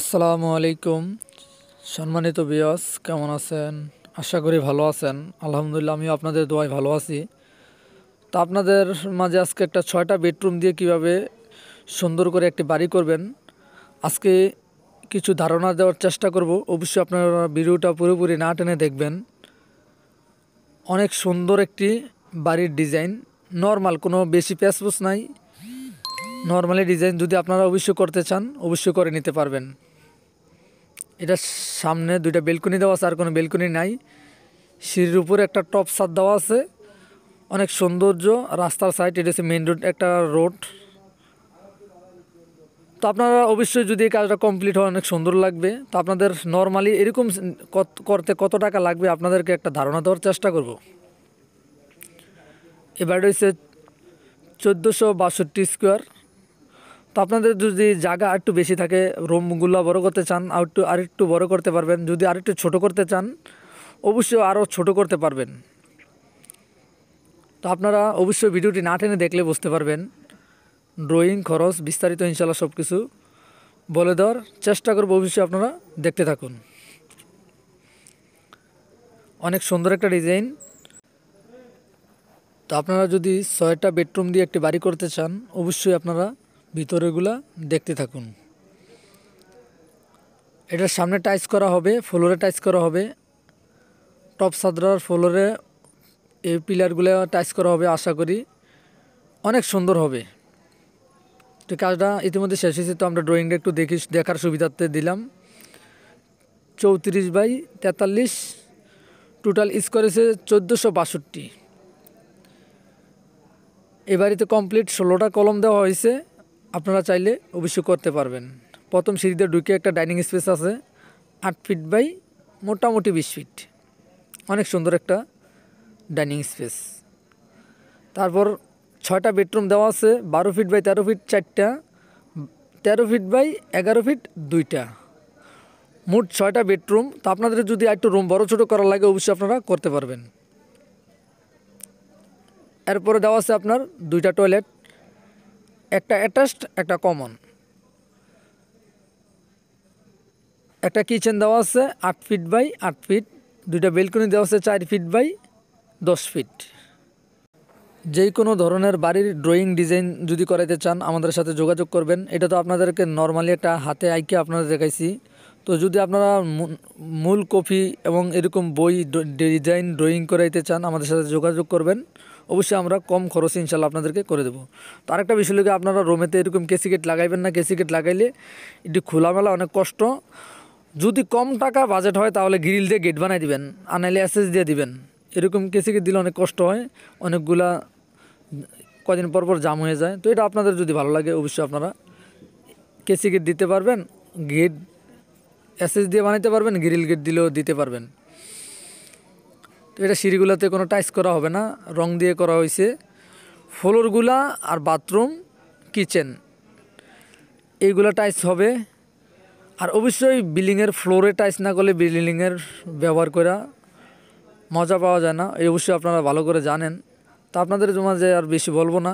আসসালামু আলাইকুম সম্মানিত বিয়াস কেমন আছেন আশা করি ভালো আছেন আলহামদুলিল্লাহ আমিও আপনাদের দোয়াই ভালো আছি তা আপনাদের মাঝে আজকে একটা ছয়টা বেডরুম দিয়ে কিভাবে সুন্দর করে একটি বাড়ি করবেন আজকে কিছু ধারণা দেওয়ার চেষ্টা করব অবশ্যই আপনারা ভিডিওটা পুরোপুরি না টেনে দেখবেন অনেক সুন্দর একটি বাড়ির ডিজাইন নর্মাল কোনো বেশি প্যাসপুস নাই নর্মালি ডিজাইন যদি আপনারা অবশ্যই করতে চান অবশ্যই করে নিতে পারবেন এটা সামনে দুইটা বেলকনি দেওয়া আছে আর কোনো বেলকনি নাই সিঁড়ির উপরে একটা টপ সাদ দেওয়া আছে অনেক সৌন্দর্য রাস্তার সাইড এটা হচ্ছে মেন রোড একটা রোড তো আপনারা অবশ্যই যদি এই কাজটা কমপ্লিট হয় অনেক সুন্দর লাগবে তো আপনাদের নর্মালি এরকম করতে কত টাকা লাগবে আপনাদেরকে একটা ধারণা দেওয়ার চেষ্টা করব এবার রয়েছে চোদ্দোশো বাষট্টি স্কোয়ার তো আপনাদের যদি জায়গা একটু বেশি থাকে রুমগুলো বড় করতে চান আর একটু বড় করতে পারবেন যদি আরেকটু ছোট ছোটো করতে চান অবশ্যই আরও ছোট করতে পারবেন তো আপনারা অবশ্যই ভিডিওটি না টেনে দেখলে বুঝতে পারবেন ড্রয়িং খরচ বিস্তারিত ইনশাল্লাহ সব কিছু বলে দেওয়ার চেষ্টা করবো অবশ্যই আপনারা দেখতে থাকুন অনেক সুন্দর একটা ডিজাইন তো আপনারা যদি ছয়টা বেডরুম দিয়ে একটি বাড়ি করতে চান অবশ্যই আপনারা ভিতরেগুলা দেখতে থাকুন এটার সামনে টাইচ করা হবে ফ্লোরে টাইচ করা হবে টপ সাদরার ফ্লোরে এই পিলারগুলো টাইচ করা হবে আশা করি অনেক সুন্দর হবে তো কাজটা ইতিমধ্যে শেষ হয়েছে তো আমরা ড্রয়িংটা একটু দেখি দেখার সুবিধার্থে দিলাম চৌত্রিশ বাই তেতাল্লিশ টোটাল স্কোর হয়েছে চোদ্দোশো বাষট্টি তো কমপ্লিট ষোলোটা কলম দেওয়া হয়েছে আপনারা চাইলে অবশ্যই করতে পারবেন প্রথম সিঁড়িতে ঢুকে একটা ডাইনিং স্পেস আছে আট ফিট বাই মোটামুটি বিশ ফিট অনেক সুন্দর একটা ডাইনিং স্পেস তারপর ছয়টা বেডরুম দেওয়া আছে বারো ফিট বাই তেরো ফিট চারটা তেরো ফিট বাই এগারো ফিট দুইটা মোট ছয়টা বেডরুম তো আপনাদের যদি একটু রুম বড় ছোটো করা লাগে অবশ্যই আপনারা করতে পারবেন এরপরে দেওয়া আছে আপনার দুইটা টয়লেট একটা অ্যাটাচড একটা কমন একটা কিচেন দেওয়া আছে আট ফিট বাই আট ফিট দুইটা বেলকনি দেওয়া আছে চার ফিট বাই দশ ফিট যে কোনো ধরনের বাড়ির ড্রয়িং ডিজাইন যদি করাইতে চান আমাদের সাথে যোগাযোগ করবেন এটা তো আপনাদেরকে নর্মালি একটা হাতে আইকে আপনারা দেখাইছি তো যদি আপনারা মূল কপি এবং এরকম বই ডিজাইন ড্রয়িং করাইতে চান আমাদের সাথে যোগাযোগ করবেন অবশ্যই আমরা কম খরচে ইনশাল্লাহ আপনাদেরকে করে দেবো তো আরেকটা বিষয় লোকে আপনারা রোমেতে এরকম কেসিকেট লাগাইবেন না কেসিকেট লাগাইলে এটি খোলামেলা অনেক কষ্ট যদি কম টাকা বাজেট হয় তাহলে গ্রিল দিয়ে গেট বানাই দিবেন আনাইলে অ্যাসেস দিয়ে দিবেন এরকম কেসিকেট দিলে অনেক কষ্ট হয় অনেকগুলা কদিন পর পর জাম হয়ে যায় তো এটা আপনাদের যদি ভালো লাগে অবশ্যই আপনারা কেসি গেট দিতে পারবেন গেট অ্যাসেস দিয়ে বানাইতে পারবেন গ্রিল গেট দিলেও দিতে পারবেন তো এটা সিঁড়িগুলোতে কোনো টাইস করা হবে না রং দিয়ে করা হয়েছে ফ্লোরগুলা আর বাথরুম কিচেন এইগুলা টাইস হবে আর অবশ্যই বিল্ডিংয়ের ফ্লোরে টাইস না করলে বিল্ডিংয়ের ব্যবহার করা মজা পাওয়া যায় না এই অবশ্যই আপনারা ভালো করে জানেন তা আপনাদের যে আর বেশি বলবো না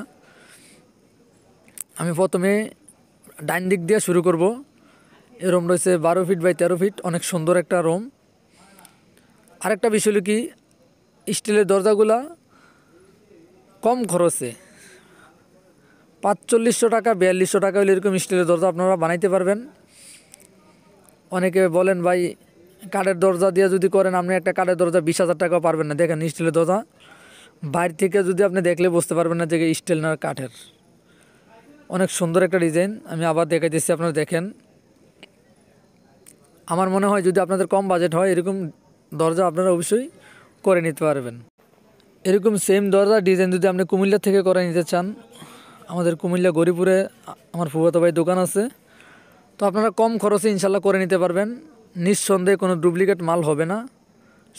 আমি প্রথমে ডাইন দিক দিয়ে শুরু করব এই রুম রয়েছে বারো ফিট বাই তেরো ফিট অনেক সুন্দর একটা রুম আরেকটা বিষয় হলো কি স্টিলের দরজাগুলা কম খরচে পাঁচচল্লিশশো টাকা বিয়াল্লিশশো টাকা হলে এরকম স্টিলের দরজা আপনারা বানাইতে পারবেন অনেকে বলেন ভাই কাঠের দরজা দিয়ে যদি করেন আপনি একটা কাঠের দরজা বিশ হাজার টাকাও পারবেন না দেখেন স্টিলের দরজা বাইরে থেকে যদি আপনি দেখলে বুঝতে পারবেন না যে স্টিল না কাঠের অনেক সুন্দর একটা ডিজাইন আমি আবার দেখে দিচ্ছি আপনারা দেখেন আমার মনে হয় যদি আপনাদের কম বাজেট হয় এরকম দরজা আপনারা অবশ্যই করে নিতে পারবেন এরকম সেম দরজা ডিজাইন যদি আপনি কুমিল্লা থেকে করে নিতে চান আমাদের কুমিল্লা গরিপুরে আমার ফুবাত ভাই দোকান আছে তো আপনারা কম খরচে ইনশাল্লাহ করে নিতে পারবেন নিঃসন্দেহে কোনো ডুপ্লিকেট মাল হবে না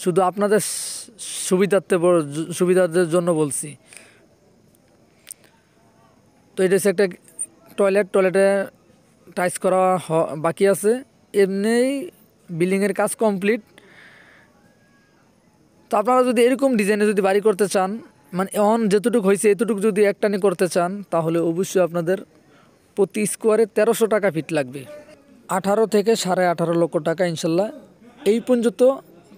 শুধু আপনাদের সুবিধার্থে সুবিধার্থের জন্য বলছি তো এটা হচ্ছে একটা টয়লেট টয়লেটে টাইস করা বাকি আছে এমনিই বিল্ডিংয়ের কাজ কমপ্লিট তো আপনারা যদি এরকম ডিজাইনে যদি বাড়ি করতে চান মানে অন যেতটুকু হয়েছে এতটুকু যদি একটানি করতে চান তাহলে অবশ্যই আপনাদের প্রতি স্কোয়ারে তেরোশো টাকা ফিট লাগবে আঠারো থেকে সাড়ে আঠারো লক্ষ টাকা ইনশাল্লাহ এই পর্যন্ত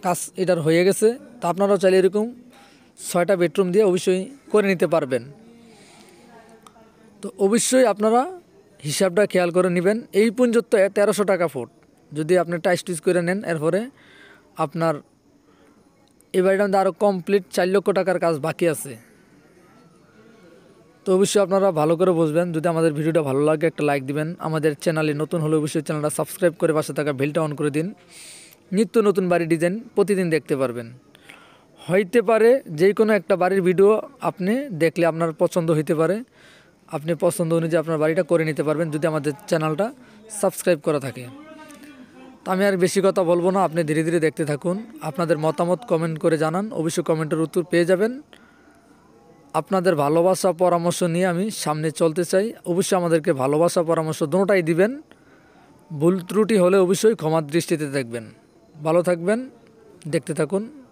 কাজ এটার হয়ে গেছে তা আপনারাও চাইলে এরকম ছয়টা বেডরুম দিয়ে অবশ্যই করে নিতে পারবেন তো অবশ্যই আপনারা হিসাবটা খেয়াল করে নেবেন এই পর্যন্ত তেরোশো টাকা ফুট যদি আপনি টাইস টুইস করে নেন এরপরে আপনার এই বাড়িটা আমাদের আরও কমপ্লিট চার লক্ষ টাকার কাজ বাকি আছে তো অবশ্যই আপনারা ভালো করে বুঝবেন যদি আমাদের ভিডিওটা ভালো লাগে একটা লাইক দিবেন আমাদের চ্যানেলে নতুন হলে অবশ্যই চ্যানেলটা সাবস্ক্রাইব করে পাশে থাকা বেলটা অন করে দিন নিত্য নতুন বাড়ির ডিজাইন প্রতিদিন দেখতে পারবেন হইতে পারে যে কোনো একটা বাড়ির ভিডিও আপনি দেখলে আপনার পছন্দ হইতে পারে আপনি পছন্দ অনুযায়ী আপনার বাড়িটা করে নিতে পারবেন যদি আমাদের চ্যানেলটা সাবস্ক্রাইব করা থাকে তো আমি আর বেশি কথা বলবো না আপনি ধীরে ধীরে দেখতে থাকুন আপনাদের মতামত কমেন্ট করে জানান অবশ্যই কমেন্টের উত্তর পেয়ে যাবেন আপনাদের ভালোবাসা পরামর্শ নিয়ে আমি সামনে চলতে চাই অবশ্যই আমাদেরকে ভালোবাসা পরামর্শ দুটাই দিবেন ভুল ত্রুটি হলে অবশ্যই ক্ষমার দৃষ্টিতে দেখবেন ভালো থাকবেন দেখতে থাকুন